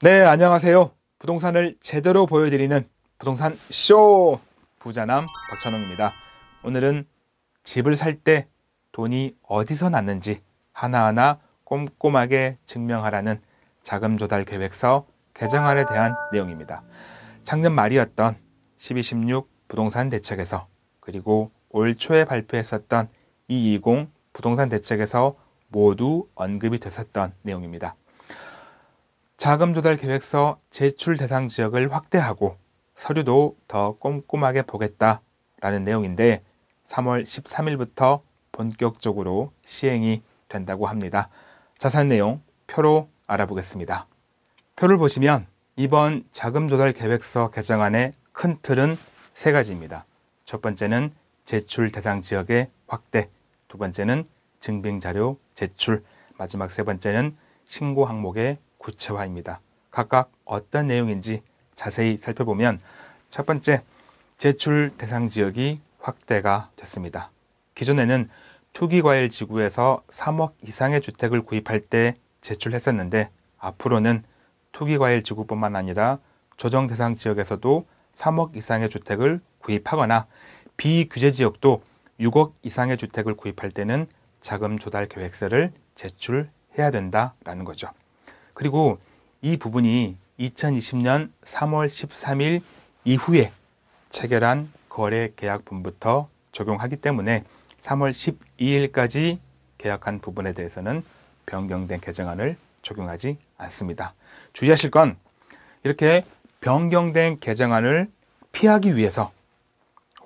네, 안녕하세요. 부동산을 제대로 보여드리는 부동산 쇼 부자남 박찬웅입니다. 오늘은 집을 살 때 돈이 어디서 났는지 하나하나 꼼꼼하게 증명하라는 자금 조달 계획서 개정안에 대한 내용입니다. 작년 말이었던 1216 부동산 대책에서 그리고 올 초에 발표했었던 220 부동산 대책에서 모두 언급이 됐었던 내용입니다. 자금 조달 계획서 제출 대상 지역을 확대하고 서류도 더 꼼꼼하게 보겠다라는 내용인데 3월 13일부터 본격적으로 시행이 된다고 합니다. 자세한 내용 표로 알아보겠습니다. 표를 보시면 이번 자금 조달 계획서 개정안의 큰 틀은 세 가지입니다. 첫 번째는 제출 대상 지역의 확대, 두 번째는 증빙 자료 제출, 마지막 세 번째는 신고 항목의 구체화입니다. 각각 어떤 내용인지 자세히 살펴보면 첫 번째, 제출 대상 지역이 확대가 됐습니다. 기존에는 투기과열 지구에서 3억 이상의 주택을 구입할 때 제출했었는데 앞으로는 투기과열 지구뿐만 아니라 조정 대상 지역에서도 3억 이상의 주택을 구입하거나 비규제 지역도 6억 이상의 주택을 구입할 때는 자금 조달 계획서를 제출해야 된다라는 거죠. 그리고 이 부분이 2020년 3월 13일 이후에 체결한 거래 계약분부터 적용하기 때문에 3월 12일까지 계약한 부분에 대해서는 변경된 개정안을 적용하지 않습니다. 주의하실 건 이렇게 변경된 개정안을 피하기 위해서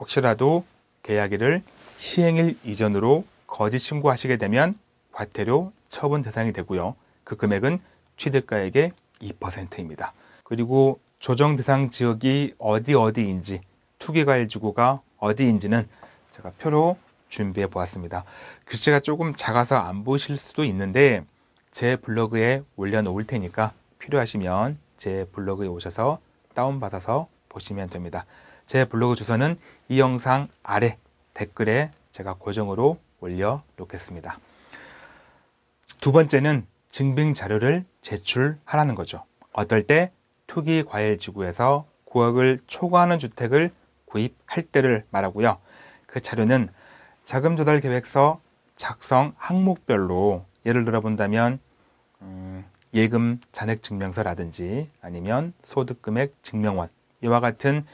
혹시라도 계약일을 시행일 이전으로 거짓 신고하시게 되면 과태료 처분 대상이 되고요. 그 금액은 취득가액의 2%입니다. 그리고 조정 대상 지역이 어디 어디인지 투기과일지구가 어디인지는 제가 표로 준비해 보았습니다. 글씨가 조금 작아서 안 보실 수도 있는데 제 블로그에 올려놓을 테니까 필요하시면 제 블로그에 오셔서 다운받아서 보시면 됩니다. 제 블로그 주소는 이 영상 아래 댓글에 제가 고정으로 올려놓겠습니다. 두 번째는 증빙 자료를 제출하라는 거죠. 어떨 때 투기 과열 지구에서 9억을 초과하는 주택을 구입할 때를 말하고요. 그 자료는 자금 조달 계획서 작성 항목별로 예를 들어 본다면 음, 예금 잔액 증명서라든지 아니면 소득금액 증명원 이와 같은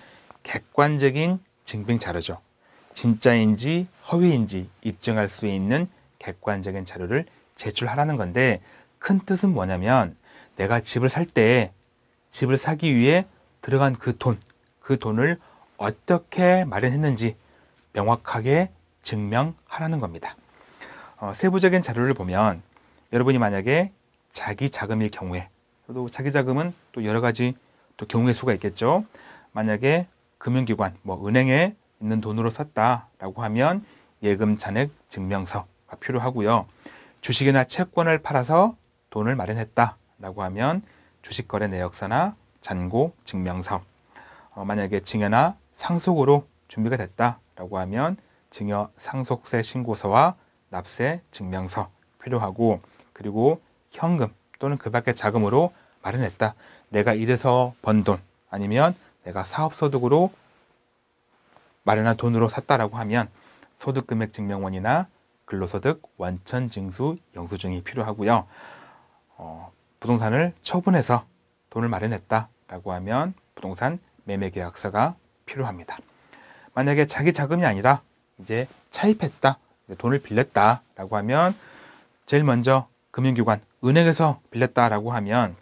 객관적인 증빙 자료죠. 진짜인지 허위인지 입증할 수 있는 객관적인 자료를 제출하라는 건데 큰 뜻은 뭐냐면 내가 집을 살 때 집을 사기 위해 들어간 그 돈, 그 돈을 어떻게 마련했는지 명확하게 증명하라는 겁니다. 어, 세부적인 자료를 보면 여러분이 만약에 자기 자금일 경우에 또 자기 자금은 또 여러 가지 또 경우의 수가 있겠죠. 만약에 금융기관, 뭐 은행에 있는 돈으로 썼다라고 하면 예금 잔액 증명서가 필요하고요. 주식이나 채권을 팔아서 돈을 마련했다라고 하면 주식거래 내역서나 잔고 증명서 어, 만약에 증여나 상속으로 준비가 됐다라고 하면 증여 상속세 신고서와 납세 증명서 필요하고 그리고 현금 또는 그 밖의 자금으로 마련했다. 내가 일해서 번 돈 아니면 내가 사업소득으로 마련한 돈으로 샀다라고 하면 소득금액 증명원이나 근로소득 원천징수 영수증이 필요하고요. 어, 부동산을 처분해서 돈을 마련했다라고 하면 부동산 매매 계약서가 필요합니다. 만약에 자기 자금이 아니라 이제 차입했다, 이제 돈을 빌렸다라고 하면 제일 먼저 금융기관, 은행에서 빌렸다라고 하면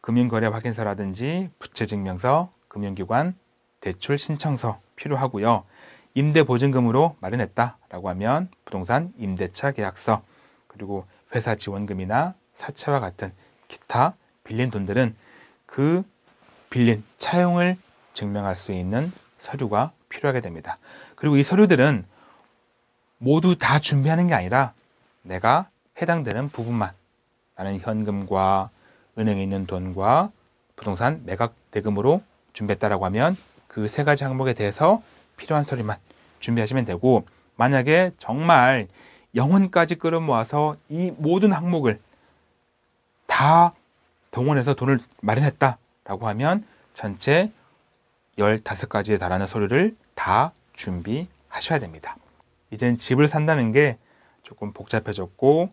금융거래 확인서라든지 부채증명서, 금융기관 대출 신청서 필요하고요. 임대 보증금으로 마련했다라고 하면 부동산 임대차 계약서 그리고 회사 지원금이나 사채와 같은 기타 빌린 돈들은 그 빌린 차용을 증명할 수 있는 서류가 필요하게 됩니다. 그리고 이 서류들은 모두 다 준비하는 게 아니라 내가 해당되는 부분만 나는 현금과 은행에 있는 돈과 부동산 매각 대금으로 준비했다라고 하면 그 세 가지 항목에 대해서 필요한 서류만 준비하시면 되고 만약에 정말 영혼까지 끌어모아서 이 모든 항목을 다 동원해서 돈을 마련했다라고 하면 전체 15가지에 달하는 서류를 다 준비하셔야 됩니다. 이젠 집을 산다는 게 조금 복잡해졌고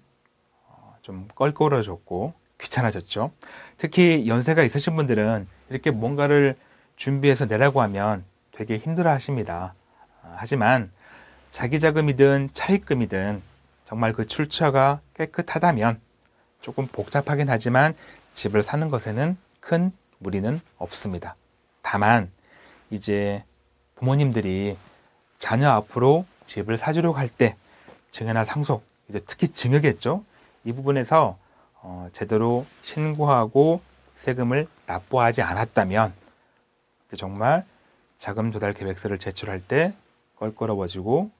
어, 좀 껄끄러워졌고 귀찮아졌죠. 특히 연세가 있으신 분들은 이렇게 뭔가를 준비해서 내라고 하면 되게 힘들어 하십니다. 아, 하지만 자기 자금이든 차입금이든 정말 그 출처가 깨끗하다면 조금 복잡하긴 하지만 집을 사는 것에는 큰 무리는 없습니다. 다만 이제 부모님들이 자녀 앞으로 집을 사주려고 할 때 증여나 상속, 이제 특히 증여겠죠. 이 부분에서 어, 제대로 신고하고 세금을 납부하지 않았다면 정말 자금 조달 계획서를 제출할 때 껄끄러워지고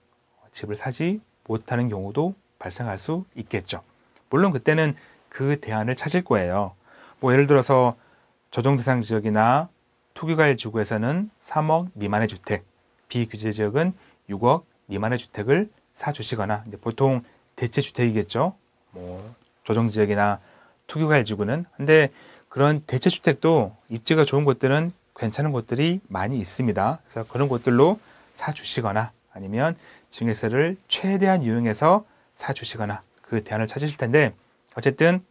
집을 사지 못하는 경우도 발생할 수 있겠죠. 물론 그때는 그 대안을 찾을 거예요. 뭐 예를 들어서 조정 대상 지역이나 투기가일 지구에서는 3억 미만의 주택, 비규제 지역은 6억 미만의 주택을 사주시거나 보통 대체 주택이겠죠. 뭐 조정 지역이나 투기가일 지구는 근데 그런 대체 주택도 입지가 좋은 곳들은 괜찮은 곳들이 많이 있습니다. 그래서 그런 곳들로 사주시거나 아니면 증여세를 최대한 유용해서 사주시거나 그 대안을 찾으실 텐데 어쨌든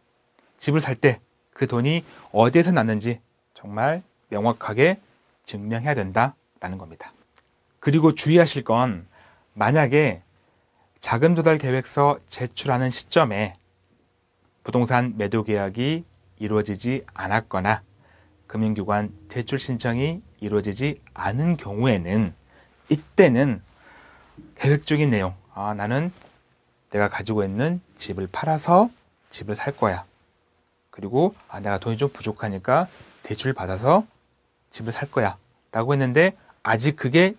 집을 살 때 그 돈이 어디에서 났는지 정말 명확하게 증명해야 된다라는 겁니다. 그리고 주의하실 건 만약에 자금 조달 계획서 제출하는 시점에 부동산 매도 계약이 이루어지지 않았거나 금융기관 대출 신청이 이루어지지 않은 경우에는 이때는 계획적인 내용, 아, 나는 내가 가지고 있는 집을 팔아서 집을 살 거야. 그리고 아 내가 돈이 좀 부족하니까 대출 받아서 집을 살 거야 라고 했는데 아직 그게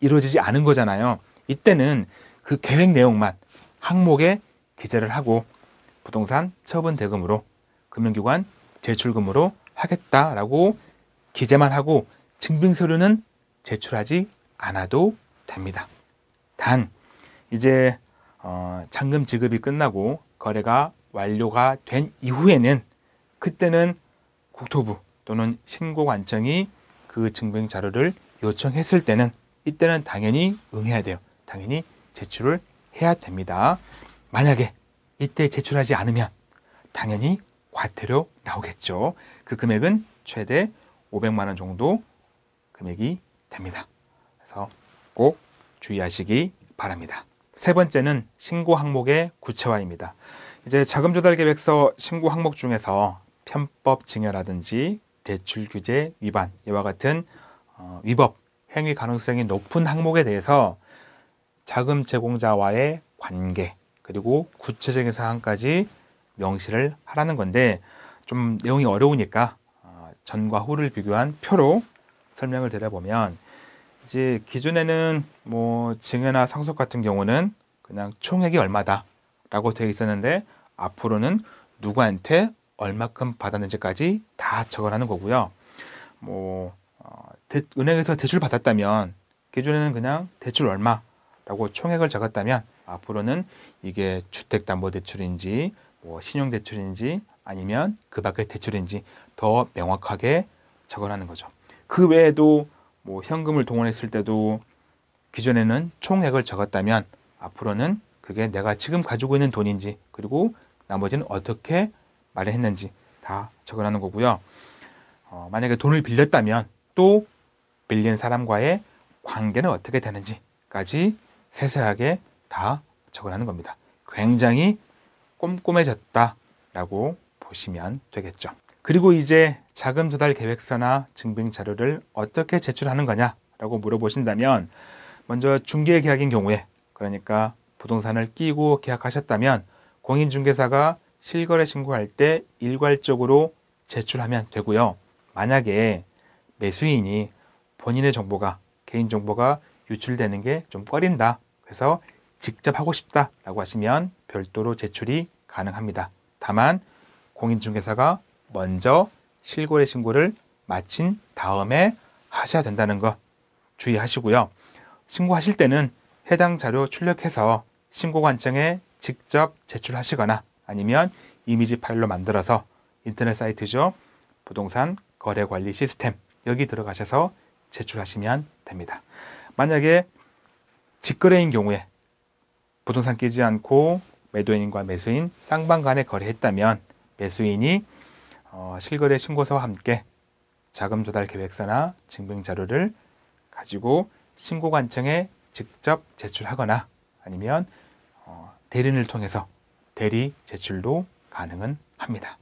이루어지지 않은 거잖아요. 이때는 그 계획 내용만 항목에 기재를 하고 부동산 처분 대금으로 금융기관 제출금으로 하겠다라고 기재만 하고 증빙 서류는 제출하지 않아도 됩니다. 단 이제 어, 잔금 지급이 끝나고 거래가 완료가 된 이후에는 그때는 국토부 또는 신고관청이 그 증빙 자료를 요청했을 때는 이때는 당연히 응해야 돼요. 당연히 제출을 해야 됩니다. 만약에 이때 제출하지 않으면 당연히 과태료 나오겠죠. 그 금액은 최대 500만 원 정도 금액이 됩니다. 그래서 꼭 주의하시기 바랍니다. 세 번째는 신고 항목의 구체화입니다. 이제 자금조달계획서 신고 항목 중에서 편법 증여라든지 대출 규제 위반 이와 같은 어, 위법 행위 가능성이 높은 항목에 대해서 자금 제공자와의 관계 그리고 구체적인 사항까지 명시를 하라는 건데 좀 내용이 어려우니까 어, 전과 후를 비교한 표로 설명을 드려보면 이제 기준에는 뭐 증여나 상속 같은 경우는 그냥 총액이 얼마다라고 되어 있었는데 앞으로는 누구한테 얼마큼 받았는지까지 다적어라는 거고요. 뭐 어, 대, 은행에서 대출 받았다면 기존에는 그냥 대출 얼마라고 총액을 적었다면 앞으로는 이게 주택담보대출인지 뭐 신용대출인지 아니면 그 밖의 대출인지 더 명확하게 적어라는 거죠. 그 외에도 뭐 현금을 동원했을 때도 기존에는 총액을 적었다면 앞으로는 그게 내가 지금 가지고 있는 돈인지 그리고 나머지는 어떻게 말을 했는지 다 적어라는 거고요. 어, 만약에 돈을 빌렸다면 또 빌린 사람과의 관계는 어떻게 되는지까지 세세하게 다 적어라는 겁니다. 굉장히 꼼꼼해졌다라고 보시면 되겠죠. 그리고 이제 자금 조달 계획서나 증빙 자료를 어떻게 제출하는 거냐라고 물어보신다면 먼저 중개 계약인 경우에 그러니까 부동산을 끼고 계약하셨다면 공인중개사가 실거래 신고할 때 일괄적으로 제출하면 되고요. 만약에 매수인이 본인의 정보가 개인 정보가 유출되는 게 좀 꺼린다. 그래서 직접 하고 싶다라고 하시면 별도로 제출이 가능합니다. 다만 공인중개사가 먼저 실거래 신고를 마친 다음에 하셔야 된다는 것 주의하시고요. 신고하실 때는 해당 자료 출력해서 신고관청에 직접 제출하시거나 아니면 이미지 파일로 만들어서 인터넷 사이트죠. 부동산 거래 관리 시스템 여기 들어가셔서 제출하시면 됩니다. 만약에 직거래인 경우에 부동산 끼지 않고 매도인과 매수인 쌍방 간에 거래했다면 매수인이 어, 실거래 신고서와 함께 자금 조달 계획서나 증빙 자료를 가지고 신고관청에 직접 제출하거나 아니면 어, 대리인을 통해서 대리 제출도 가능은 합니다.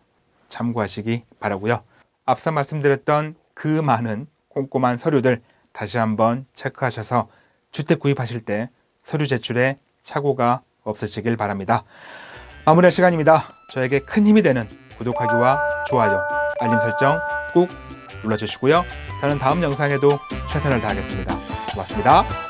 참고하시기 바라고요. 앞서 말씀드렸던 그 많은 꼼꼼한 서류들 다시 한번 체크하셔서 주택 구입하실 때 서류 제출에 착오가 없으시길 바랍니다. 마무리할 시간입니다. 저에게 큰 힘이 되는 구독하기와 좋아요, 알림 설정 꼭 눌러주시고요. 저는 다음 영상에도 최선을 다하겠습니다. 고맙습니다.